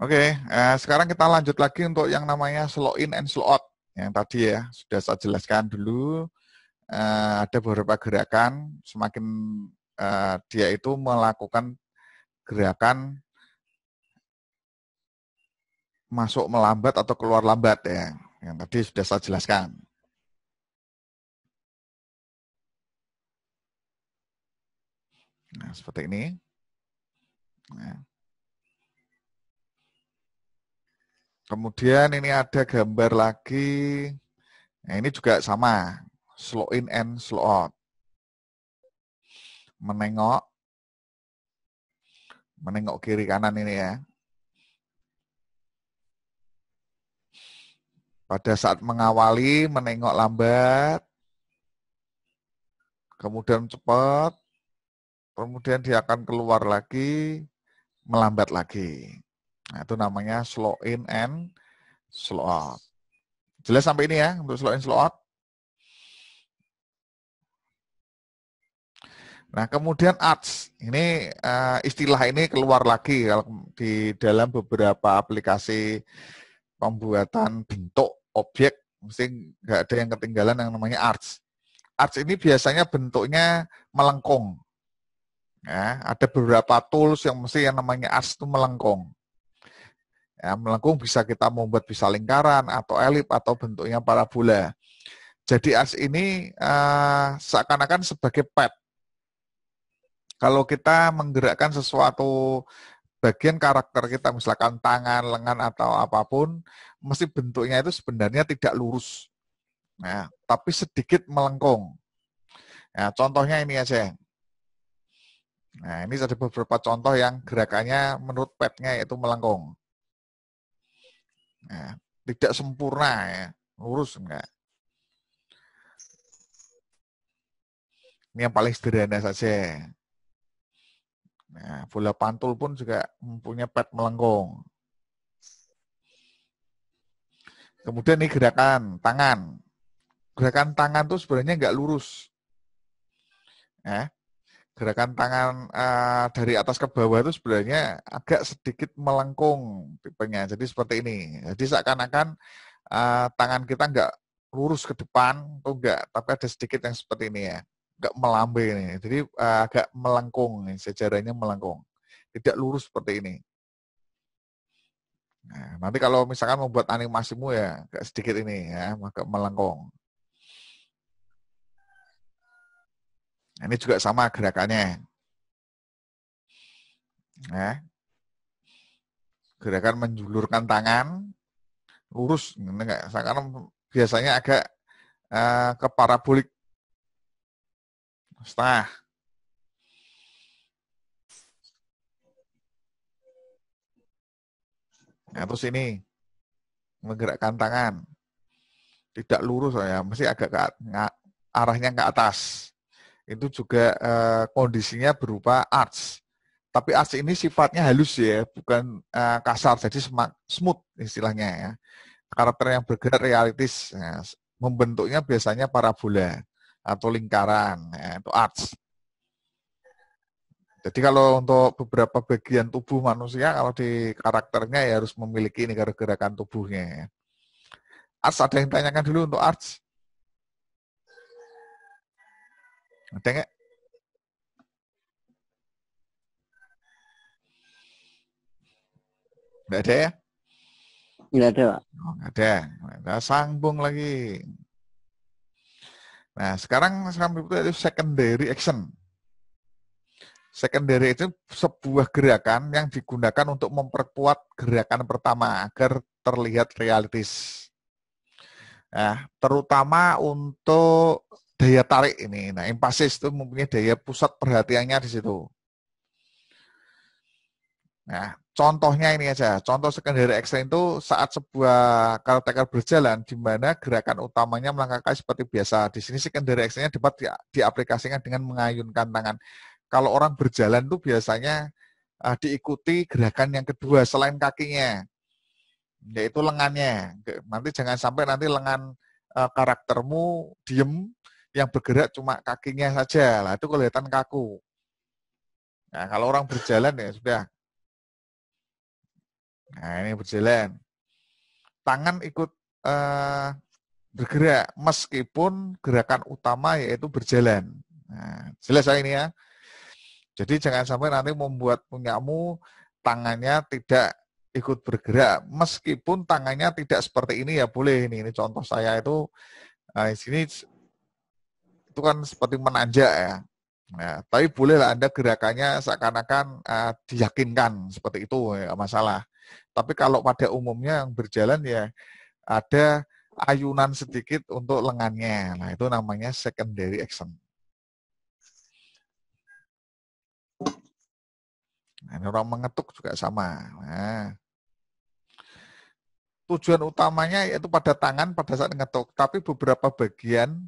Oke, okay, eh, sekarang kita lanjut lagi untuk yang namanya slow in and slow out. Yang tadi ya, sudah saya jelaskan dulu, eh, ada beberapa gerakan, semakin eh, dia itu melakukan gerakan masuk melambat atau keluar lambat ya. Yang tadi sudah saya jelaskan. Nah, seperti ini. Nah. Kemudian ini ada gambar lagi. Nah, ini juga sama. Slow in and slow out. Menengok. Menengok kiri kanan ini ya. Pada saat mengawali, menengok lambat. Kemudian cepat. Kemudian dia akan keluar lagi, melambat lagi. Nah, itu namanya slow in and slow out. Jelas sampai ini ya untuk slow in slow out. Nah, kemudian ads. Ini uh, istilah ini keluar lagi kalau di dalam beberapa aplikasi pembuatan bentuk objek mesti nggak ada yang ketinggalan yang namanya arts. Arts ini biasanya bentuknya melengkung. Ya, ada beberapa tools yang mesti yang namanya arts itu melengkung. Ya, melengkung bisa kita membuat bisa lingkaran atau elip atau bentuknya parabola. Jadi as ini uh, seakan-akan sebagai pad. Kalau kita menggerakkan sesuatu bagian karakter kita, misalkan tangan, lengan, atau apapun, mesti bentuknya itu sebenarnya tidak lurus. ya tapi sedikit melengkung. Ya, contohnya ini aja. Nah, ini ada beberapa contoh yang gerakannya menurut petnya yaitu melengkung ya. tidak sempurna ya lurus enggak ini yang paling sederhana saja nah bola pantul pun juga mempunyai pet melengkung kemudian ini gerakan tangan gerakan tangan tuh sebenarnya enggak lurus ya gerakan tangan uh, dari atas ke bawah itu sebenarnya agak sedikit melengkung tipenya. Jadi seperti ini. Jadi seakan-akan uh, tangan kita nggak lurus ke depan atau enggak, tapi ada sedikit yang seperti ini ya. Nggak melambai ini. Jadi uh, agak melengkung, sejarahnya melengkung. Tidak lurus seperti ini. Nah, nanti kalau misalkan membuat animasimu ya agak sedikit ini ya, agak melengkung. Nah, ini juga sama gerakannya. Nah, gerakan menjulurkan tangan, lurus, enggak, karena biasanya agak uh, ke parabolik setengah. Nah, terus ini menggerakkan tangan tidak lurus ya, mesti agak ke, arahnya ke atas itu juga uh, kondisinya berupa arts. Tapi arts ini sifatnya halus ya, bukan uh, kasar, jadi smooth istilahnya ya. Karakter yang bergerak realitis, ya. Nah, membentuknya biasanya parabola atau lingkaran, ya. itu arts. Jadi kalau untuk beberapa bagian tubuh manusia, kalau di karakternya ya harus memiliki ini gerakan tubuhnya. Ya. Arts ada yang tanyakan dulu untuk arts? Ada nggak? Nggak ada ya? Nggak ada, Pak. Oh, nggak ada. Kita nah, sambung lagi. Nah, sekarang sampai itu secondary action. Secondary itu sebuah gerakan yang digunakan untuk memperkuat gerakan pertama agar terlihat realistis. Nah, terutama untuk daya tarik ini. Nah, empasis itu mempunyai daya pusat perhatiannya di situ. Nah, contohnya ini aja. Contoh secondary action itu saat sebuah karakter berjalan di mana gerakan utamanya melangkahkan seperti biasa. Di sini secondary action-nya dapat di, diaplikasikan dengan mengayunkan tangan. Kalau orang berjalan itu biasanya uh, diikuti gerakan yang kedua selain kakinya, yaitu lengannya. Nanti jangan sampai nanti lengan eh, karaktermu diem yang bergerak cuma kakinya saja lah itu kelihatan kaku. Nah, kalau orang berjalan ya sudah. Nah, ini berjalan. Tangan ikut eh, bergerak meskipun gerakan utama yaitu berjalan. Nah, jelas ya ini ya. Jadi jangan sampai nanti membuat punyamu tangannya tidak ikut bergerak meskipun tangannya tidak seperti ini ya boleh ini ini contoh saya itu Nah, di sini itu kan seperti menanjak ya. Nah, tapi bolehlah Anda gerakannya seakan-akan uh, diyakinkan seperti itu, ya, masalah. Tapi kalau pada umumnya yang berjalan ya ada ayunan sedikit untuk lengannya. Nah, itu namanya secondary action. Nah, ini orang mengetuk juga sama. Nah, tujuan utamanya yaitu pada tangan pada saat ngetuk, tapi beberapa bagian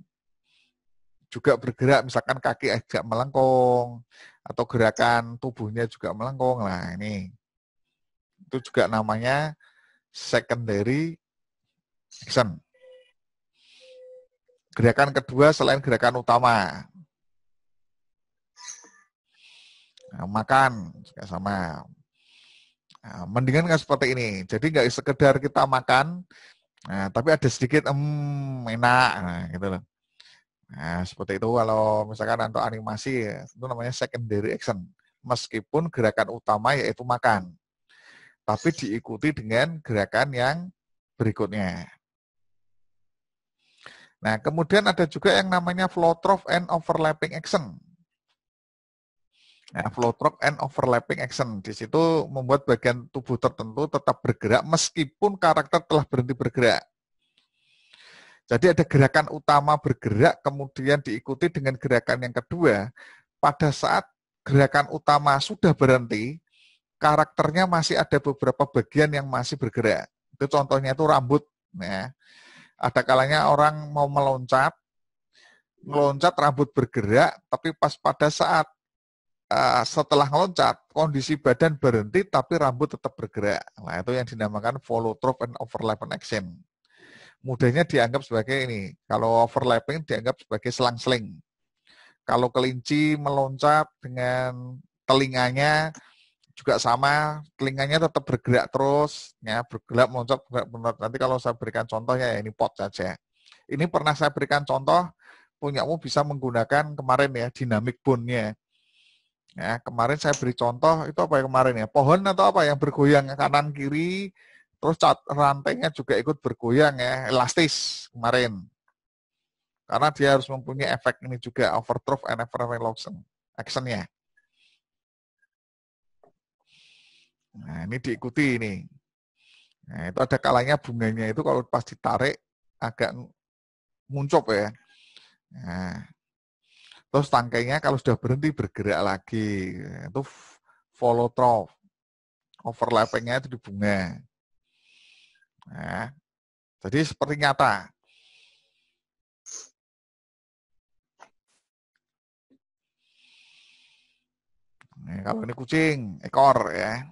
juga bergerak, misalkan kaki agak melengkung atau gerakan tubuhnya juga melengkung. Nah, ini itu juga namanya secondary action. Gerakan kedua selain gerakan utama. Nah, makan juga sama. Nah, mendingan nggak seperti ini. Jadi nggak sekedar kita makan, nah, tapi ada sedikit em hmm, enak, nah, gitu loh. Nah, seperti itu kalau misalkan untuk animasi ya, itu namanya secondary action. Meskipun gerakan utama yaitu makan. Tapi diikuti dengan gerakan yang berikutnya. Nah, kemudian ada juga yang namanya flow trough and overlapping action. Nah, flow trough and overlapping action. Di situ membuat bagian tubuh tertentu tetap bergerak meskipun karakter telah berhenti bergerak. Jadi ada gerakan utama bergerak kemudian diikuti dengan gerakan yang kedua. Pada saat gerakan utama sudah berhenti, karakternya masih ada beberapa bagian yang masih bergerak. Itu contohnya itu rambut. Ya. Ada kalanya orang mau meloncat, meloncat rambut bergerak, tapi pas pada saat eh, setelah meloncat, kondisi badan berhenti tapi rambut tetap bergerak. Nah itu yang dinamakan follow through and overlap action mudahnya dianggap sebagai ini. Kalau overlapping dianggap sebagai selang-seling. Kalau kelinci meloncat dengan telinganya juga sama, telinganya tetap bergerak terus, ya bergerak meloncat bergerak meloncat. Nanti kalau saya berikan contoh ya ini pot saja. Ini pernah saya berikan contoh punyamu bisa menggunakan kemarin ya dinamik bone-nya. Ya, kemarin saya beri contoh itu apa ya kemarin ya pohon atau apa yang bergoyang kanan kiri Terus cat, rantainya juga ikut bergoyang ya, elastis kemarin. Karena dia harus mempunyai efek ini juga, overthrow and overreloxing action-nya. Nah, ini diikuti ini. Nah, itu ada kalanya bunganya itu kalau pas ditarik agak muncop ya. Nah, terus tangkainya kalau sudah berhenti bergerak lagi. Nah, itu follow trough. Overlappingnya itu di bunga. Nah, jadi seperti nyata. Nah, kalau ini kucing, ekor ya.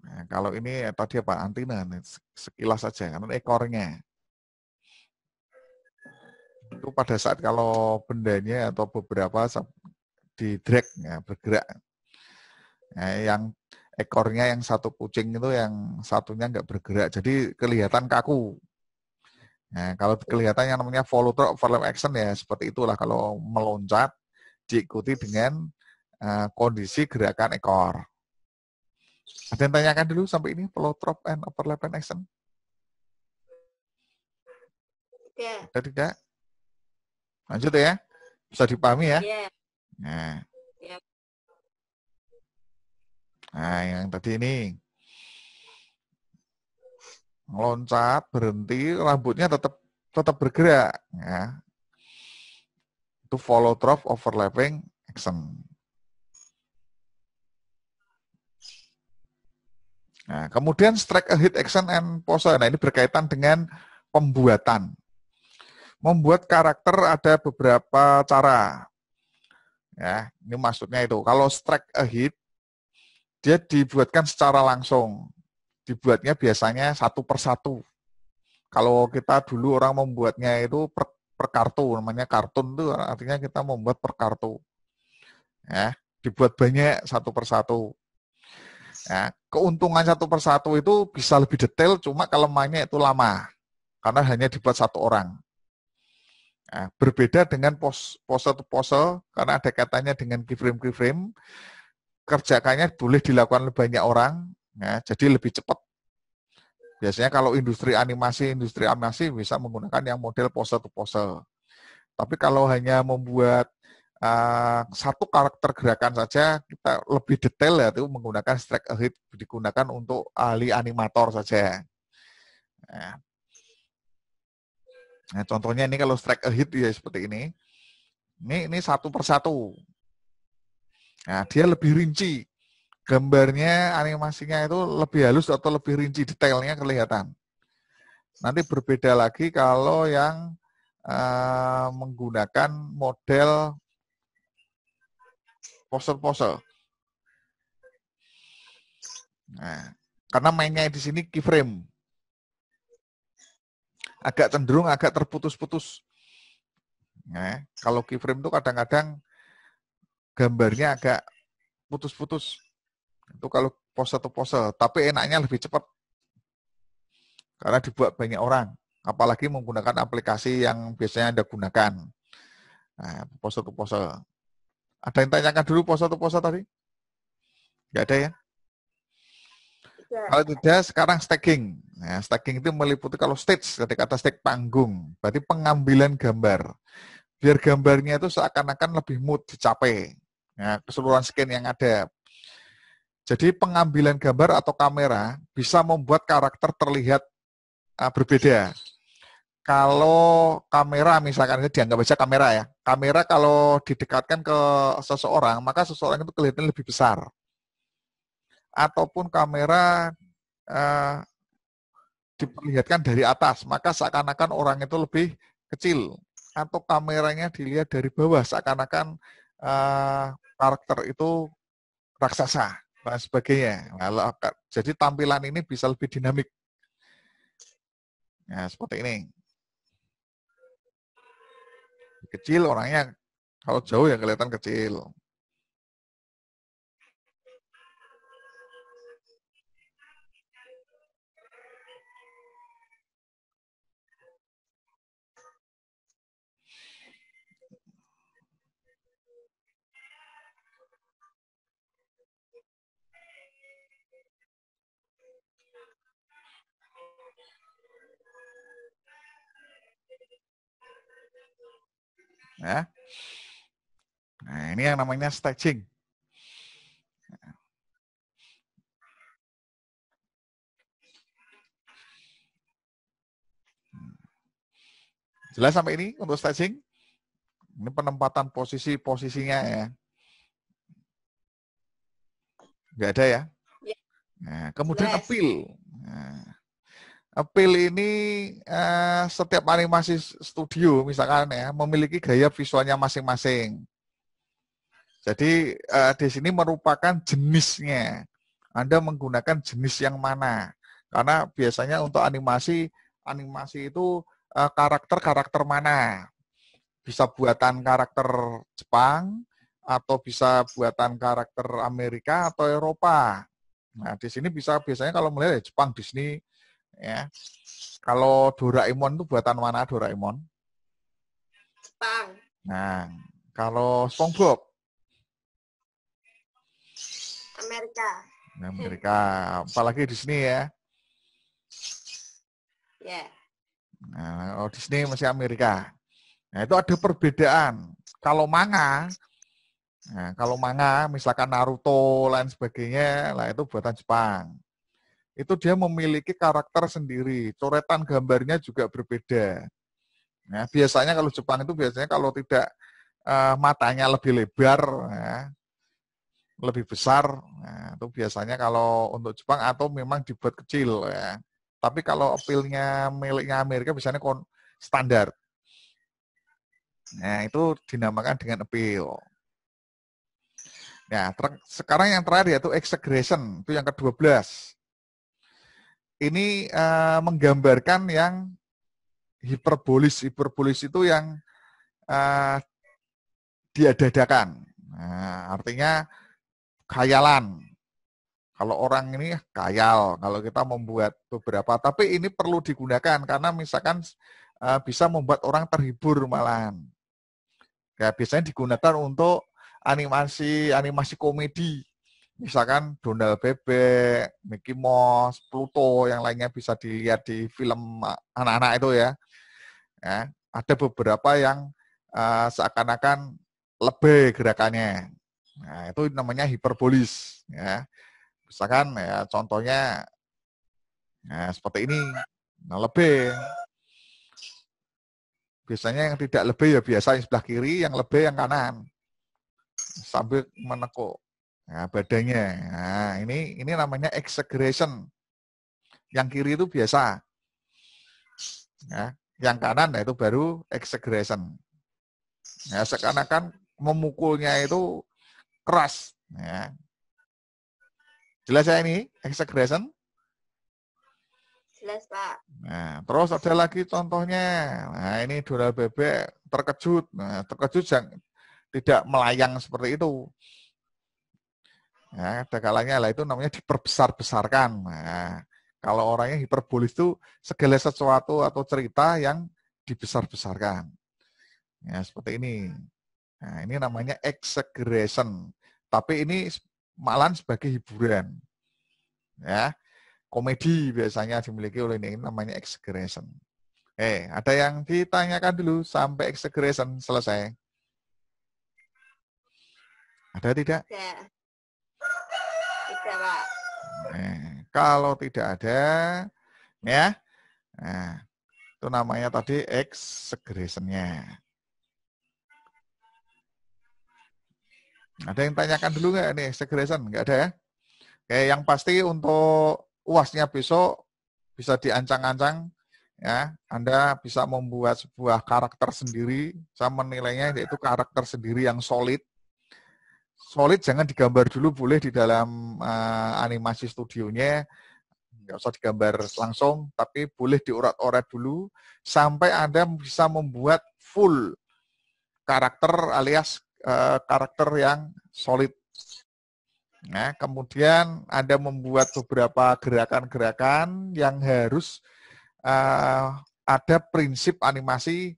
Nah, kalau ini tadi apa? Antina, sekilas saja karena ekornya. Itu pada saat kalau bendanya atau beberapa di drag ya, bergerak. Nah, yang ekornya yang satu kucing itu yang satunya nggak bergerak, jadi kelihatan kaku. Nah, kalau kelihatan yang namanya follow through follow action ya seperti itulah kalau meloncat diikuti dengan uh, kondisi gerakan ekor. Ada yang tanyakan dulu sampai ini follow through and overlap and action? Tidak. Ya. Ada tidak? Lanjut ya. Bisa dipahami ya? Yeah. Nah. Nah, yang tadi ini loncat, berhenti, rambutnya tetap tetap bergerak, ya. Itu follow trough overlapping action. Nah, kemudian strike a hit action and pose. Nah, ini berkaitan dengan pembuatan. Membuat karakter ada beberapa cara. Ya, ini maksudnya itu. Kalau strike a hit dia dibuatkan secara langsung. Dibuatnya biasanya satu persatu. Kalau kita dulu orang membuatnya itu per, per kartu, namanya kartun itu artinya kita membuat per kartu. Ya, dibuat banyak satu persatu. Ya, keuntungan satu persatu itu bisa lebih detail, cuma kelemahannya itu lama. Karena hanya dibuat satu orang. Nah, berbeda dengan pos, pose to pose, karena ada katanya dengan keyframe-keyframe, keyframe keyframe kerjakannya boleh dilakukan banyak orang, ya, jadi lebih cepat. Biasanya kalau industri animasi, industri animasi bisa menggunakan yang model pose to pose. Tapi kalau hanya membuat uh, satu karakter gerakan saja, kita lebih detail ya itu menggunakan strike ahead digunakan untuk ahli animator saja. Ya. Nah, contohnya ini kalau strike ahead ya seperti ini. Ini ini satu persatu Nah, dia lebih rinci. Gambarnya, animasinya itu lebih halus atau lebih rinci, detailnya kelihatan. Nanti berbeda lagi kalau yang uh, menggunakan model poster-poster. Nah, karena mainnya di sini keyframe. Agak cenderung agak terputus-putus. Nah, kalau keyframe itu kadang-kadang gambarnya agak putus-putus. Itu kalau pose atau pose, tapi enaknya lebih cepat. Karena dibuat banyak orang, apalagi menggunakan aplikasi yang biasanya Anda gunakan. Nah, pose atau pose. Ada yang tanyakan dulu pose atau pose tadi? Enggak ada ya? Kalau tidak, sekarang staking. Nah, staking itu meliputi kalau stage, ketika kata stage panggung, berarti pengambilan gambar biar gambarnya itu seakan-akan lebih mood dicapai. Ya, keseluruhan scan yang ada. Jadi pengambilan gambar atau kamera bisa membuat karakter terlihat uh, berbeda. Kalau kamera misalkan ini dianggap saja kamera ya. Kamera kalau didekatkan ke seseorang, maka seseorang itu kelihatan lebih besar. Ataupun kamera uh, diperlihatkan dari atas, maka seakan-akan orang itu lebih kecil atau kameranya dilihat dari bawah seakan-akan uh, karakter itu raksasa dan sebagainya. Lalu, jadi tampilan ini bisa lebih dinamik. Nah, seperti ini. Kecil orangnya kalau jauh ya kelihatan kecil. Ya. Nah, ini yang namanya stretching. Jelas sampai ini untuk stretching? Ini penempatan posisi-posisinya ya. Enggak ada ya? ya? Nah, kemudian appeal. Nah. Pil ini eh, setiap animasi studio misalkan ya memiliki gaya visualnya masing-masing. Jadi eh, di sini merupakan jenisnya. Anda menggunakan jenis yang mana? Karena biasanya untuk animasi animasi itu eh, karakter-karakter mana? Bisa buatan karakter Jepang atau bisa buatan karakter Amerika atau Eropa. Nah, di sini bisa biasanya kalau melihat ya Jepang sini ya. Kalau Doraemon itu buatan mana Doraemon? Jepang. Nah, kalau SpongeBob? Amerika. Amerika, apalagi Disney ya. Ya. Yeah. Nah, oh Disney masih Amerika. Nah, itu ada perbedaan. Kalau manga, nah, kalau manga misalkan Naruto lain sebagainya, lah itu buatan Jepang itu dia memiliki karakter sendiri, coretan gambarnya juga berbeda. Nah, biasanya kalau Jepang itu biasanya kalau tidak uh, matanya lebih lebar, ya, lebih besar, ya, itu biasanya kalau untuk Jepang atau memang dibuat kecil ya. Tapi kalau apilnya miliknya Amerika biasanya kon standar. Nah, itu dinamakan dengan appeal. Nah, sekarang yang terakhir yaitu execration, itu yang ke-12 ini uh, menggambarkan yang hiperbolis. Hiperbolis itu yang uh, diadadakan. Nah, artinya khayalan. Kalau orang ini kayal, kalau kita membuat beberapa, tapi ini perlu digunakan karena misalkan uh, bisa membuat orang terhibur malahan. Ya, biasanya digunakan untuk animasi animasi komedi misalkan Donald Bebek, Mickey Mouse, Pluto yang lainnya bisa dilihat di film anak-anak itu ya. ya ada beberapa yang uh, seakan-akan lebih gerakannya. Nah, itu namanya hiperbolis ya. Misalkan ya contohnya ya, seperti ini. Nah, lebih biasanya yang tidak lebih ya biasa yang sebelah kiri, yang lebih yang kanan. Sambil menekuk Nah, badannya. Nah, ini ini namanya exaggeration. Yang kiri itu biasa. Ya, yang kanan nah, itu baru exaggeration. Ya, seakan-akan memukulnya itu keras. Ya. Jelas ya ini exaggeration? Jelas, Pak. Nah, terus ada lagi contohnya. Nah, ini donal bebek terkejut. Nah, terkejut yang tidak melayang seperti itu. Ya, ada kalanya lah itu namanya diperbesar-besarkan. Nah, kalau orangnya hiperbolis itu segala sesuatu atau cerita yang dibesar-besarkan. Ya, seperti ini. Nah, ini namanya exaggeration. Tapi ini malan sebagai hiburan. Ya. Komedi biasanya dimiliki oleh ini, ini namanya exaggeration. Eh, ada yang ditanyakan dulu sampai exaggeration selesai. Ada tidak? Ada ada, Pak. Nah, kalau tidak ada, ya, nah, itu namanya tadi segregationnya. Ada yang tanyakan dulu nggak nih segresen? Nggak ada ya? Oke, yang pasti untuk uasnya besok bisa diancang-ancang ya Anda bisa membuat sebuah karakter sendiri saya menilainya yaitu karakter sendiri yang solid solid jangan digambar dulu boleh di dalam uh, animasi studionya nggak usah digambar langsung tapi boleh diurat-urat dulu sampai anda bisa membuat full karakter alias uh, karakter yang solid nah kemudian anda membuat beberapa gerakan-gerakan yang harus uh, ada prinsip animasi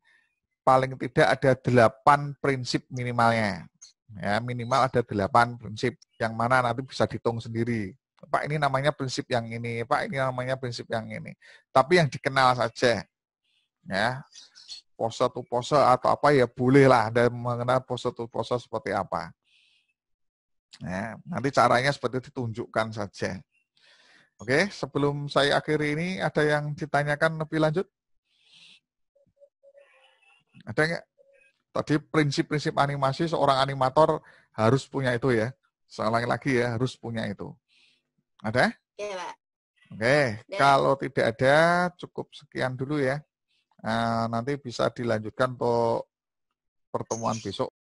paling tidak ada delapan prinsip minimalnya Ya, minimal ada delapan prinsip yang mana nanti bisa dihitung sendiri. Pak ini namanya prinsip yang ini, Pak ini namanya prinsip yang ini. Tapi yang dikenal saja. Ya. Pose tu pose atau apa ya bolehlah dan mengenal pose tu pose seperti apa. Ya, nanti caranya seperti itu ditunjukkan saja. Oke, sebelum saya akhiri ini ada yang ditanyakan lebih lanjut? Ada nggak? tadi prinsip-prinsip animasi seorang animator harus punya itu ya. Sekali lagi ya harus punya itu. Ada? Oke. Pak. Oke, kalau tidak ada cukup sekian dulu ya. Nah, nanti bisa dilanjutkan untuk pertemuan besok.